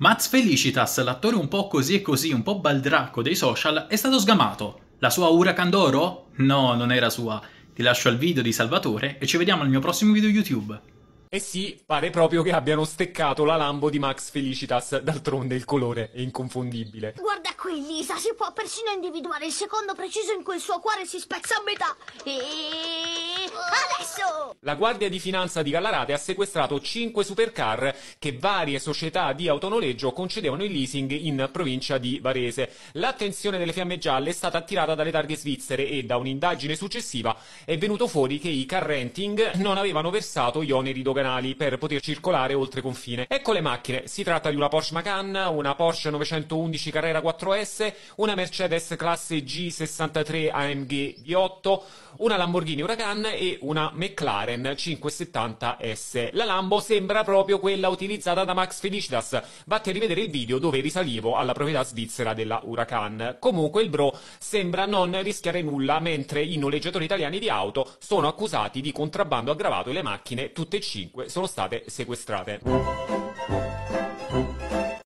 Mats Felicitas, l'attore un po' così e così, un po' baldracco dei social, è stato sgamato. La sua Huracan d'oro? No, non era sua. Ti lascio al video di Salvatore e ci vediamo al mio prossimo video YouTube. Eh sì, pare proprio che abbiano steccato la Lambo di Max Felicitas, d'altronde il colore è inconfondibile. Guarda qui, Lisa, si può persino individuare il secondo preciso in cui il suo cuore si spezza a metà. E... La Guardia di Finanza di Gallarate ha sequestrato 5 supercar che varie società di autonoleggio concedevano in leasing in provincia di Varese. L'attenzione delle fiamme gialle è stata attirata dalle targhe svizzere e da un'indagine successiva è venuto fuori che i car renting non avevano versato gli oneri doganali per poter circolare oltre confine. Ecco le macchine, si tratta di una Porsche Macan, una Porsche 911 Carrera 4S, una Mercedes classe G63 AMG V8, una Lamborghini Huracan e una McLaren McLaren 570S. La Lambo sembra proprio quella utilizzata da Max Felicitas. Vatti a rivedere il video dove risalivo alla proprietà svizzera della Huracan. Comunque il bro sembra non rischiare nulla, mentre i noleggiatori italiani di auto sono accusati di contrabbando aggravato e le macchine, tutte e cinque, sono state sequestrate.